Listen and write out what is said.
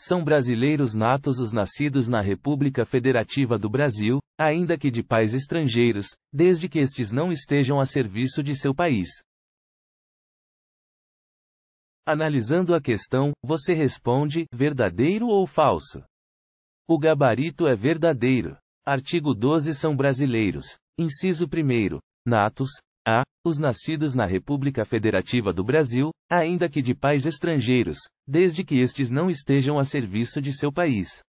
São brasileiros natos os nascidos na República Federativa do Brasil, ainda que de pais estrangeiros, desde que estes não estejam a serviço de seu país. Analisando a questão, você responde: verdadeiro ou falso? O gabarito é verdadeiro. Artigo 12 são brasileiros. Inciso 1. Natos, a os nascidos na República Federativa do Brasil, ainda que de pais estrangeiros, desde que estes não estejam a serviço de seu país.